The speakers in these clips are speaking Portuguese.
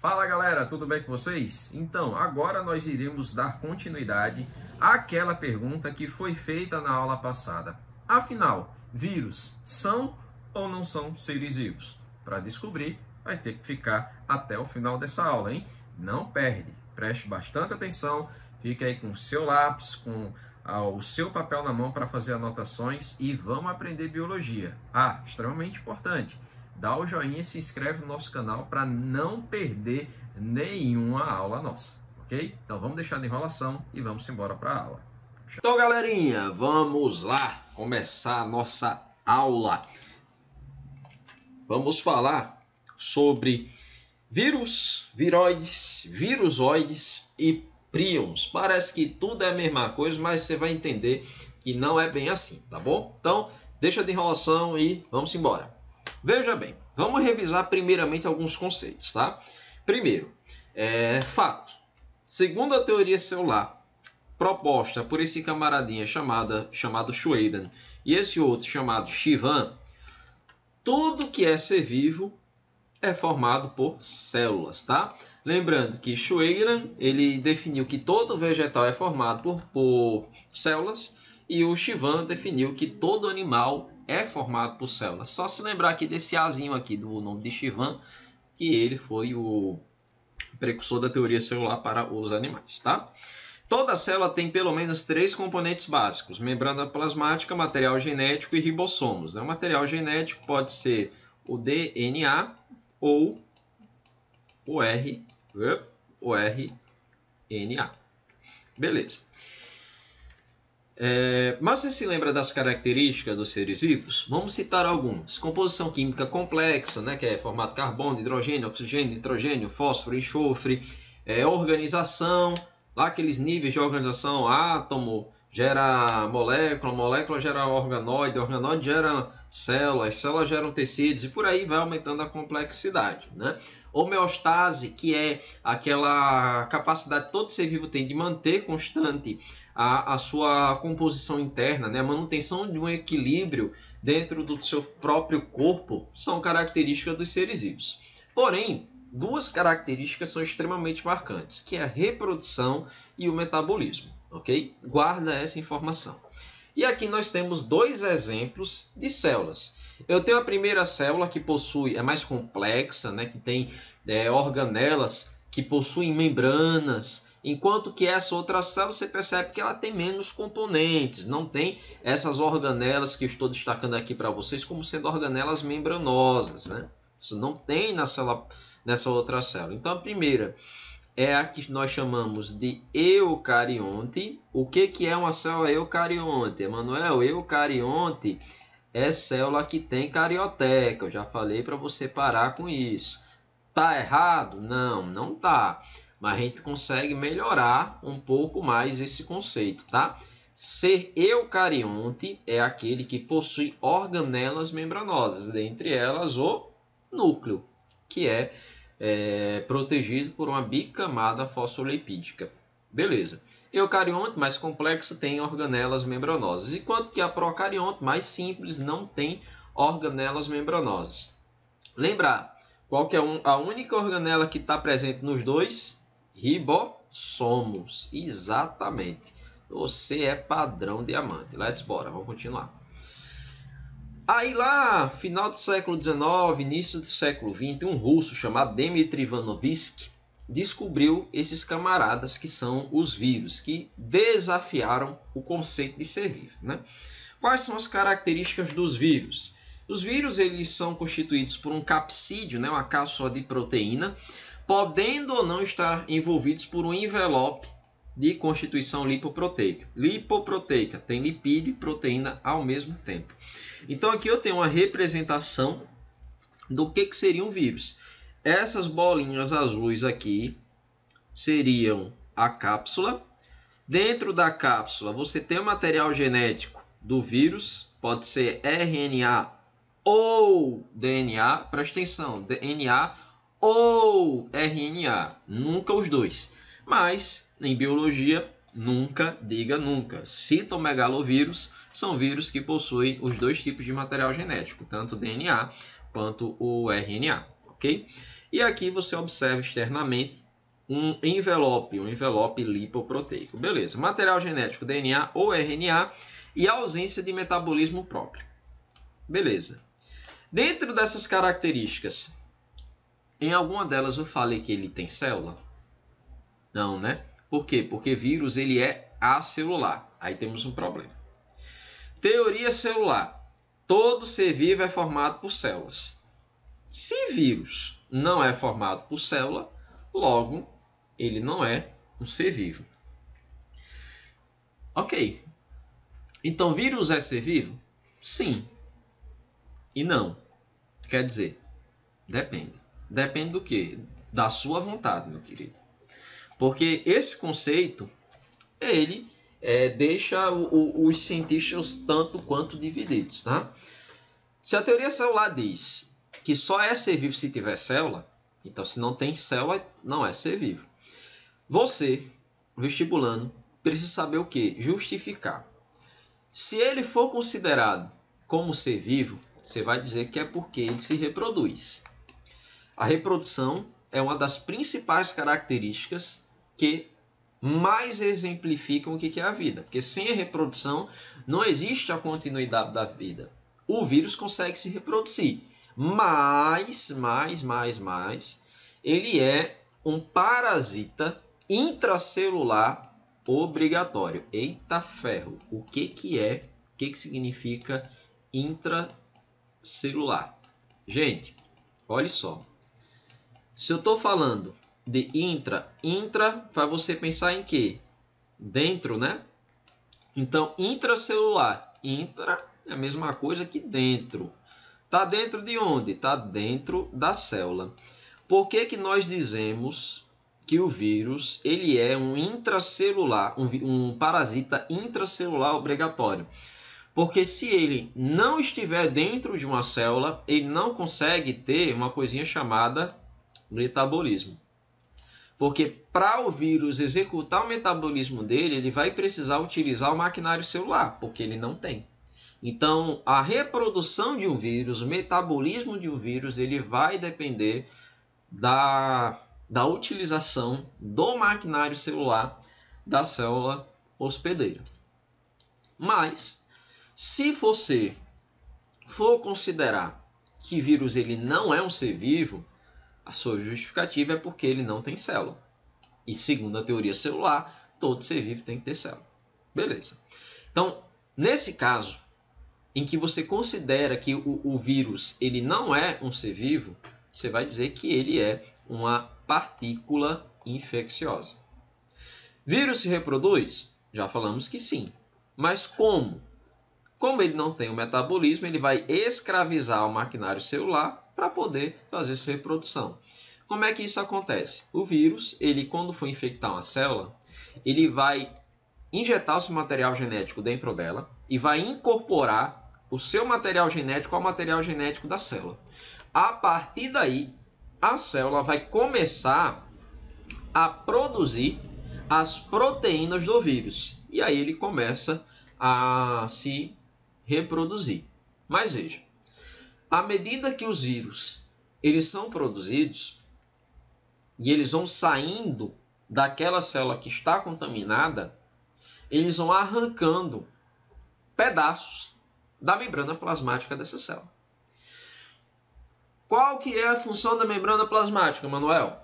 Fala galera, tudo bem com vocês? Então, agora nós iremos dar continuidade àquela pergunta que foi feita na aula passada. Afinal, vírus são ou não são seres vivos? Para descobrir, vai ter que ficar até o final dessa aula, hein? Não perde, preste bastante atenção, fique aí com o seu lápis, com o seu papel na mão para fazer anotações e vamos aprender biologia. Ah, extremamente importante dá o joinha e se inscreve no nosso canal para não perder nenhuma aula nossa, ok? Então vamos deixar de enrolação e vamos embora para a aula. Então, galerinha, vamos lá começar a nossa aula. Vamos falar sobre vírus, viroides, virusoides e prions. Parece que tudo é a mesma coisa, mas você vai entender que não é bem assim, tá bom? Então, deixa de enrolação e vamos embora. Veja bem, vamos revisar primeiramente alguns conceitos, tá? Primeiro, é, fato. Segundo a teoria celular, proposta por esse camaradinha chamada, chamado Schweiden e esse outro chamado Chivan, tudo que é ser vivo é formado por células, tá? Lembrando que Schweigern ele definiu que todo vegetal é formado por, por células e o Chivan definiu que todo animal é formado por células. Só se lembrar aqui desse Azinho aqui do nome de Chivan, que ele foi o precursor da teoria celular para os animais, tá? Toda célula tem pelo menos três componentes básicos: membrana plasmática, material genético e ribossomos. Né? O material genético pode ser o DNA ou o, R, o RNA. Beleza. É, mas você se lembra das características dos seres vivos? Vamos citar algumas. Composição química complexa, né, que é formato carbono, hidrogênio, oxigênio, nitrogênio, fósforo, enxofre. É, organização, lá aqueles níveis de organização, átomo gera molécula, molécula gera organoide, organoide gera células, células geram tecidos e por aí vai aumentando a complexidade, né? Homeostase, que é aquela capacidade que todo ser vivo tem de manter constante a, a sua composição interna, né? A manutenção de um equilíbrio dentro do seu próprio corpo são características dos seres vivos. Porém, duas características são extremamente marcantes, que é a reprodução e o metabolismo, ok? Guarda essa informação. E aqui nós temos dois exemplos de células. Eu tenho a primeira célula que possui, é mais complexa, né, que tem é, organelas que possuem membranas, Enquanto que essa outra célula você percebe que ela tem menos componentes, não tem essas organelas que estou destacando aqui para vocês como sendo organelas membranosas, né? Isso não tem na célula, nessa outra célula. Então a primeira é a que nós chamamos de eucarionte. O que, que é uma célula eucarionte? Emanuel, eucarionte é célula que tem carioteca. Eu já falei para você parar com isso. Tá errado? Não, não tá mas a gente consegue melhorar um pouco mais esse conceito, tá? Ser eucarionte é aquele que possui organelas membranosas, dentre elas o núcleo, que é, é protegido por uma bicamada fosfolipídica. Beleza. Eucarionte mais complexo tem organelas membranosas, enquanto que a procarionte mais simples não tem organelas membranosas. Lembrar, qual que é um, a única organela que está presente nos dois? ribossomos. Exatamente. Você é padrão diamante. Let's bora, vamos continuar. Aí lá, final do século XIX, início do século XX, um russo chamado Dmitry Ivanovich descobriu esses camaradas que são os vírus, que desafiaram o conceito de ser vivo. Né? Quais são as características dos vírus? Os vírus eles são constituídos por um capsídeo, né, uma cápsula de proteína, podendo ou não estar envolvidos por um envelope de constituição lipoproteica. Lipoproteica tem lipídio e proteína ao mesmo tempo. Então aqui eu tenho uma representação do que, que seria um vírus. Essas bolinhas azuis aqui seriam a cápsula. Dentro da cápsula você tem o material genético do vírus, pode ser RNA ou DNA, presta atenção, DNA ou RNA, nunca os dois. Mas em biologia, nunca diga nunca. Citomegalovírus são vírus que possuem os dois tipos de material genético, tanto o DNA quanto o RNA, ok? E aqui você observa externamente um envelope, um envelope lipoproteico. Beleza, material genético DNA ou RNA e ausência de metabolismo próprio. Beleza. Dentro dessas características, em alguma delas eu falei que ele tem célula? Não, né? Por quê? Porque vírus ele é acelular. Aí temos um problema. Teoria celular. Todo ser vivo é formado por células. Se vírus não é formado por célula, logo ele não é um ser vivo. Ok. Então, vírus é ser vivo? Sim. E não. Quer dizer, depende. Depende do que? Da sua vontade, meu querido. Porque esse conceito, ele é, deixa o, o, os cientistas tanto quanto divididos, tá? Se a teoria celular diz que só é ser vivo se tiver célula, então se não tem célula, não é ser vivo. Você, vestibulando, precisa saber o que? Justificar. Se ele for considerado como ser vivo, você vai dizer que é porque ele se reproduz. A reprodução é uma das principais características que mais exemplificam o que é a vida, porque sem a reprodução não existe a continuidade da vida. O vírus consegue se reproduzir, mas, mais, mais, mais, ele é um parasita intracelular obrigatório. Eita ferro, o que que é? O que que significa intracelular? Gente, olha só. Se eu estou falando de intra, intra vai você pensar em quê? Dentro, né? Então, intracelular, intra é a mesma coisa que dentro. Tá dentro de onde? Tá dentro da célula. Por que, que nós dizemos que o vírus ele é um intracelular, um, um parasita intracelular obrigatório? Porque se ele não estiver dentro de uma célula, ele não consegue ter uma coisinha chamada metabolismo. Porque para o vírus executar o metabolismo dele, ele vai precisar utilizar o maquinário celular, porque ele não tem. Então, a reprodução de um vírus, o metabolismo de um vírus, ele vai depender da, da utilização do maquinário celular da célula hospedeira. Mas, se você for considerar que vírus ele não é um ser vivo, a sua justificativa é porque ele não tem célula. E segundo a teoria celular, todo ser vivo tem que ter célula. Beleza. Então, nesse caso, em que você considera que o, o vírus ele não é um ser vivo, você vai dizer que ele é uma partícula infecciosa. Vírus se reproduz? Já falamos que sim. Mas como? Como ele não tem o metabolismo, ele vai escravizar o maquinário celular para poder fazer sua reprodução. Como é que isso acontece? O vírus, ele quando for infectar uma célula, ele vai injetar o seu material genético dentro dela e vai incorporar o seu material genético ao material genético da célula. A partir daí, a célula vai começar a produzir as proteínas do vírus. E aí ele começa a se reproduzir. Mas veja, à medida que os vírus eles são produzidos e eles vão saindo daquela célula que está contaminada, eles vão arrancando pedaços da membrana plasmática dessa célula. Qual que é a função da membrana plasmática, Manuel?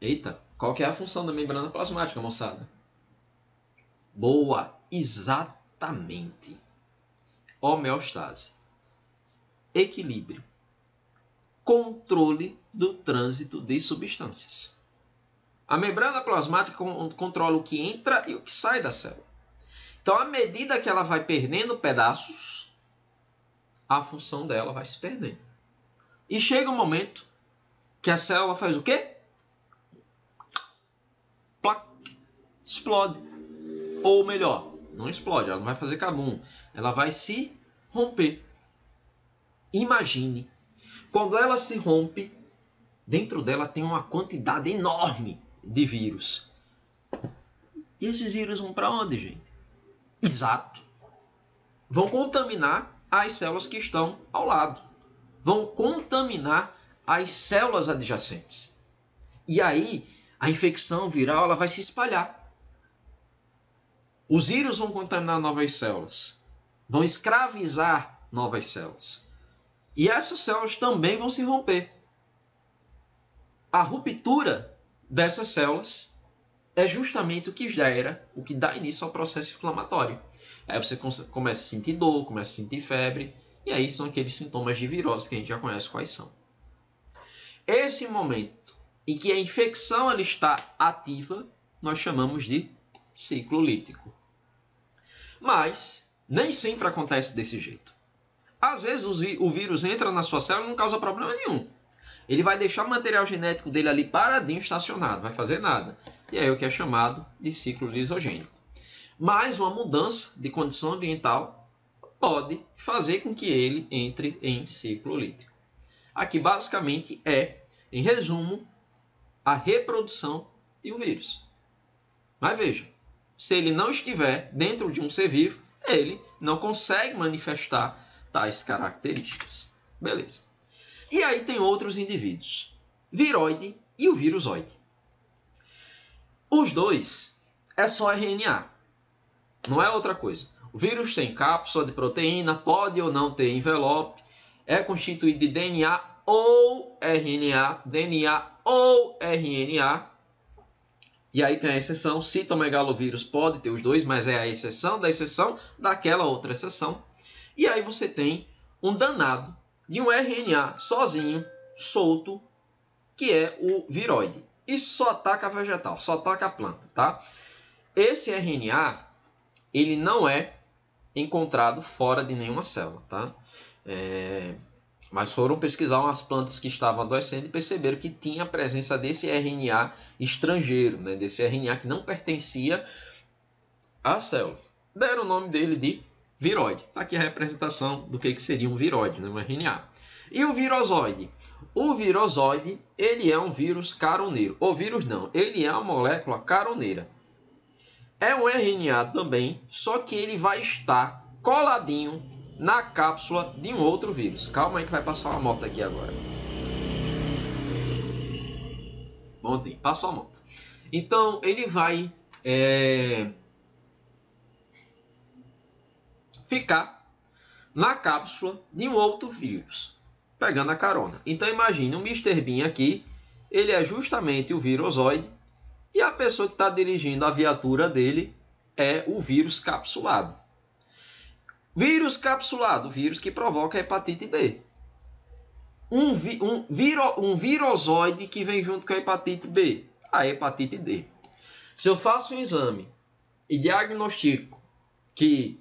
Eita, qual que é a função da membrana plasmática, moçada? Boa, exatamente. Homeostase equilíbrio, controle do trânsito de substâncias. A membrana plasmática controla o que entra e o que sai da célula. Então, à medida que ela vai perdendo pedaços, a função dela vai se perdendo. E chega um momento que a célula faz o quê? Plac, explode. Ou melhor, não explode, ela não vai fazer cabum, ela vai se romper. Imagine, quando ela se rompe, dentro dela tem uma quantidade enorme de vírus. E esses vírus vão para onde, gente? Exato. Vão contaminar as células que estão ao lado. Vão contaminar as células adjacentes. E aí, a infecção viral ela vai se espalhar. Os vírus vão contaminar novas células, vão escravizar novas células. E essas células também vão se romper. A ruptura dessas células é justamente o que gera, o que dá início ao processo inflamatório. Aí você começa a sentir dor, começa a sentir febre, e aí são aqueles sintomas de virose que a gente já conhece quais são. Esse momento em que a infecção ela está ativa, nós chamamos de ciclo lítico. Mas nem sempre acontece desse jeito. Às vezes o vírus entra na sua célula e não causa problema nenhum. Ele vai deixar o material genético dele ali paradinho, estacionado, vai fazer nada. E é o que é chamado de ciclo lisogênico. Mas uma mudança de condição ambiental pode fazer com que ele entre em ciclo lítico. Aqui basicamente é, em resumo, a reprodução de um vírus. Mas veja, se ele não estiver dentro de um ser vivo, ele não consegue manifestar tais características. Beleza. E aí tem outros indivíduos, viroide e o vírusoide. Os dois é só RNA, não é outra coisa. O vírus tem cápsula de proteína, pode ou não ter envelope, é constituído de DNA ou RNA, DNA ou RNA. E aí tem a exceção, citomegalovírus pode ter os dois, mas é a exceção da exceção daquela outra exceção. E aí você tem um danado de um RNA sozinho, solto, que é o viroide. Isso só ataca a vegetal, só ataca a planta, tá? Esse RNA, ele não é encontrado fora de nenhuma célula, tá? É... Mas foram pesquisar umas plantas que estavam adoecendo e perceberam que tinha a presença desse RNA estrangeiro, né? desse RNA que não pertencia à célula. Deram o nome dele de viroide. Tá aqui a representação do que, que seria um viroide, né? um RNA. E o virozoide? O virozoide, ele é um vírus caroneiro. Ou vírus não, ele é uma molécula caroneira. É um RNA também, só que ele vai estar coladinho na cápsula de um outro vírus. Calma aí que vai passar uma moto aqui agora. tem passou a moto. Então, ele vai é, ficar na cápsula de um outro vírus, pegando a carona. Então imagine o Mr. Bean aqui, ele é justamente o virusoide e a pessoa que está dirigindo a viatura dele é o vírus capsulado. Vírus capsulado, vírus que provoca hepatite B. Um, vi, um, viro, um virozoide que vem junto com a hepatite B, a hepatite D. Se eu faço um exame e diagnostico que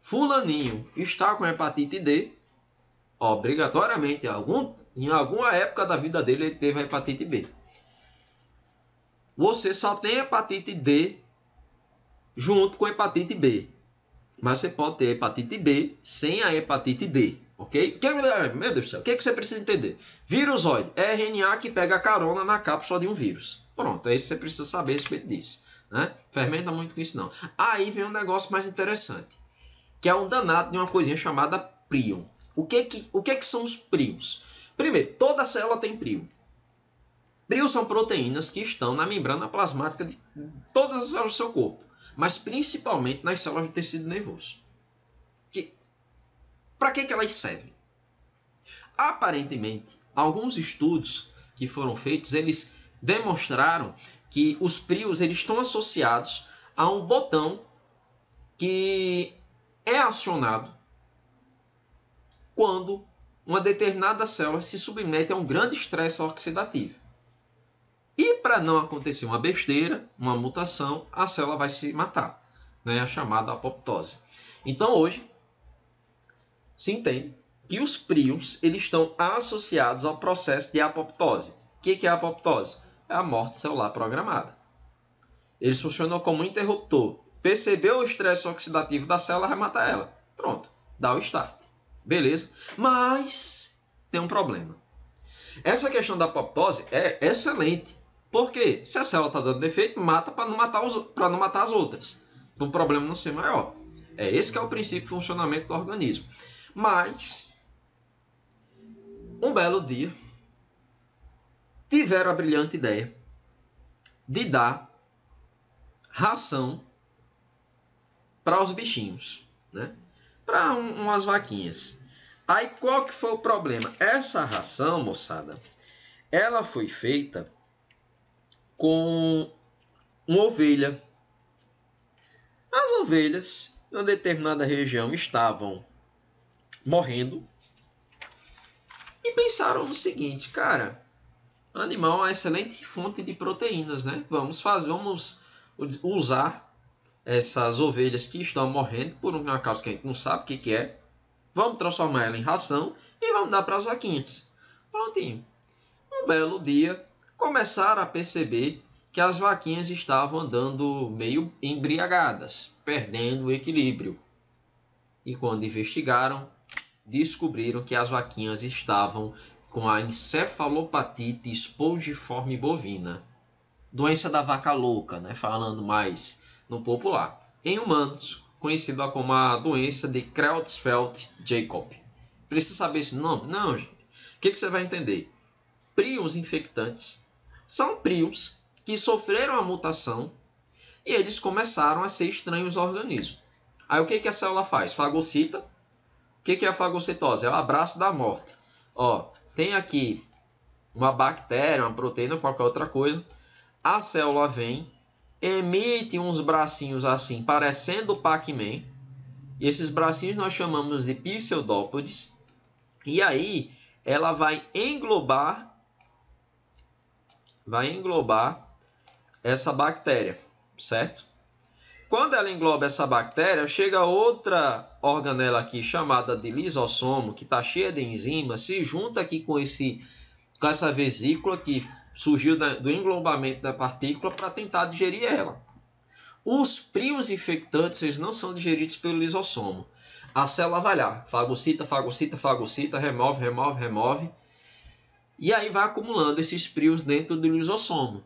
Fulaninho está com hepatite D, obrigatoriamente, algum, em alguma época da vida dele, ele teve a hepatite B. Você só tem hepatite D junto com hepatite B. Mas você pode ter hepatite B sem a hepatite D, ok? Que, é, meu Deus do céu, o que, é que você precisa entender? Virusoide, é RNA que pega carona na cápsula de um vírus. Pronto, é isso que você precisa saber a respeito disso. Né? Fermenta muito com isso não. Aí vem um negócio mais interessante que é um danado de uma coisinha chamada prion. O que que, o que, que são os prions? Primeiro, toda célula tem prion. Prions são proteínas que estão na membrana plasmática de todas as células do seu corpo, mas principalmente nas células do tecido nervoso. Que, Para que, que elas servem? Aparentemente, alguns estudos que foram feitos, eles demonstraram que os prions eles estão associados a um botão que é acionado quando uma determinada célula se submete a um grande estresse oxidativo. E para não acontecer uma besteira, uma mutação, a célula vai se matar, né? a chamada apoptose. Então hoje se entende que os prions eles estão associados ao processo de apoptose. O que, que é a apoptose? É a morte celular programada. Eles funcionam como interruptor Percebeu o estresse oxidativo da célula, vai matar ela. Pronto, dá o start. Beleza? Mas tem um problema. Essa questão da apoptose é excelente. porque Se a célula está dando defeito, mata para não, matar os, não matar as outras. Para o problema não ser maior. É esse que é o princípio de funcionamento do organismo. Mas, um belo dia, tiveram a brilhante ideia de dar ração para os bichinhos, né? Para um, umas vaquinhas. Aí qual que foi o problema? Essa ração, moçada, ela foi feita com uma ovelha. As ovelhas, em uma determinada região, estavam morrendo e pensaram no seguinte, cara, animal é uma excelente fonte de proteínas, né? Vamos fazer, vamos usar essas ovelhas que estão morrendo por uma causa que a gente não sabe o que, que é. Vamos transformar ela em ração e vamos dar para as vaquinhas. Prontinho. Um belo dia, começaram a perceber que as vaquinhas estavam andando meio embriagadas, perdendo o equilíbrio. E quando investigaram, descobriram que as vaquinhas estavam com a encefalopatite espongiforme bovina. Doença da vaca louca, né? Falando mais no popular, em humanos, conhecida como a doença de Creutzfeldt-Jakob. Precisa saber esse nome? Não, gente. O que, que você vai entender? Prions infectantes são prions que sofreram a mutação e eles começaram a ser estranhos ao organismo. Aí o que, que a célula faz? Fagocita. O que, que é a fagocitose? É o abraço da morte. Ó, tem aqui uma bactéria, uma proteína, qualquer outra coisa. A célula vem, emite uns bracinhos assim, parecendo o Pac-Man. E esses bracinhos nós chamamos de pseudópodes. E aí ela vai englobar vai englobar essa bactéria, certo? Quando ela engloba essa bactéria, chega outra organela aqui chamada de lisossomo, que está cheia de enzimas, se junta aqui com esse com essa vesícula que surgiu da, do englobamento da partícula para tentar digerir ela. Os prios infectantes eles não são digeridos pelo lisossomo. A célula vai lá, fagocita, fagocita, fagocita, remove, remove, remove. E aí vai acumulando esses prios dentro do lisossomo,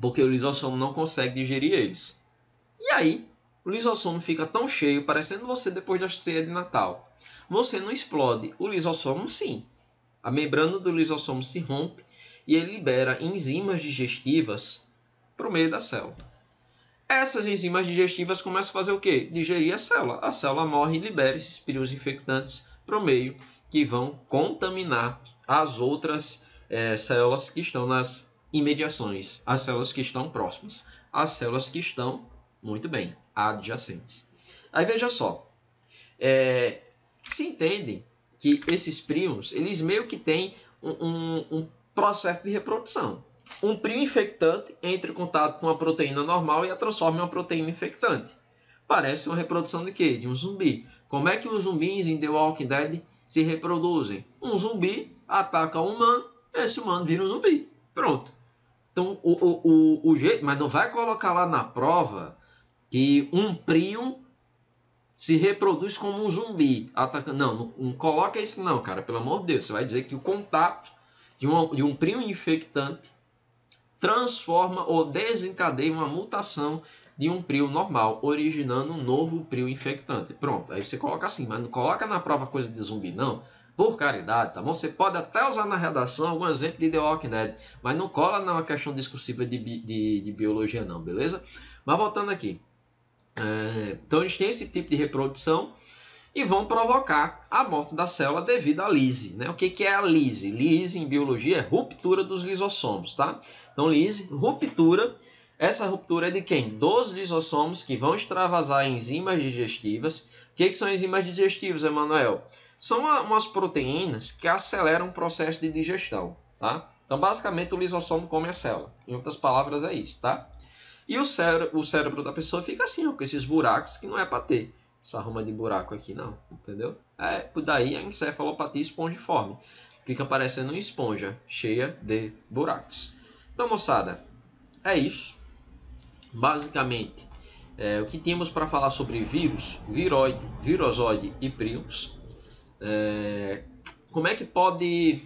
porque o lisossomo não consegue digerir eles. E aí, o lisossomo fica tão cheio, parecendo você depois da ceia de Natal. Você não explode, o lisossomo sim. A membrana do lisossomo se rompe e ele libera enzimas digestivas para o meio da célula. Essas enzimas digestivas começam a fazer o quê? Digerir a célula. A célula morre e libera esses períodos infectantes para o meio, que vão contaminar as outras é, células que estão nas imediações, as células que estão próximas, as células que estão, muito bem, adjacentes. Aí veja só, é, se entendem que esses prions eles meio que têm um, um, um processo de reprodução. Um prion infectante entra em contato com a proteína normal e a transforma em uma proteína infectante. Parece uma reprodução de quê? De um zumbi. Como é que os zumbis em The Walking Dead se reproduzem? Um zumbi ataca um humano, esse humano vira um zumbi. Pronto. Então, o, o, o, o jeito, mas não vai colocar lá na prova que um prion se reproduz como um zumbi atacando. Não, não, não coloca isso, não, cara. Pelo amor de Deus, você vai dizer que o contato de, de um primo infectante transforma ou desencadeia uma mutação de um prio normal, originando um novo prio infectante. Pronto, aí você coloca assim, mas não coloca na prova coisa de zumbi, não. Por caridade, tá bom? Você pode até usar na redação algum exemplo de The Walking Dead, mas não cola na questão discursiva de, de, de, biologia, não, beleza? Mas voltando aqui. É, então a gente tem esse tipo de reprodução e vão provocar a morte da célula devido à lise. Né? O que, que é a lise? Lise, em biologia, é ruptura dos lisossomos. Tá? Então, lise, ruptura. Essa ruptura é de quem? Dos lisossomos que vão extravasar enzimas digestivas. O que, que são enzimas digestivas, Emanuel? São umas proteínas que aceleram o processo de digestão. Tá? Então, basicamente, o lisossomo come a célula. Em outras palavras, é isso, tá? E o cérebro, o cérebro da pessoa fica assim, ó, com esses buracos que não é para ter essa arruma de buraco aqui, não, entendeu? É, por daí a encefalopatia espongiforme. Fica parecendo uma esponja cheia de buracos. Então, moçada, é isso. Basicamente, é, o que tínhamos para falar sobre vírus, viroide, virozoide e prions. É, como é que pode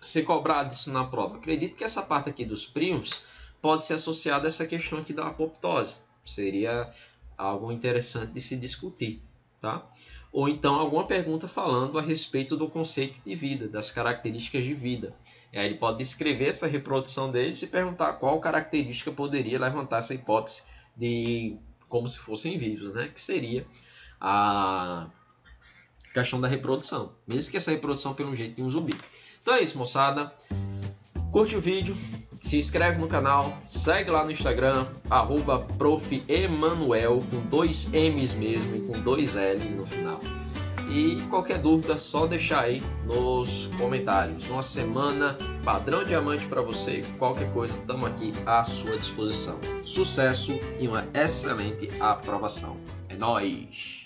ser cobrado isso na prova? Acredito que essa parte aqui dos prions pode ser associada a essa questão aqui da apoptose. Seria algo interessante de se discutir, tá? Ou então alguma pergunta falando a respeito do conceito de vida, das características de vida. E aí ele pode descrever essa reprodução deles e perguntar qual característica poderia levantar essa hipótese de como se fossem vivos, né? Que seria a questão da reprodução, mesmo que essa reprodução pelo jeito de um zumbi. Então é isso, moçada. Curte o vídeo, se inscreve no canal, segue lá no Instagram, arroba profemanuel, com dois M's mesmo e com dois L's no final. E qualquer dúvida, só deixar aí nos comentários. Uma semana padrão diamante para você. Qualquer coisa, estamos aqui à sua disposição. Sucesso e uma excelente aprovação. É nóis!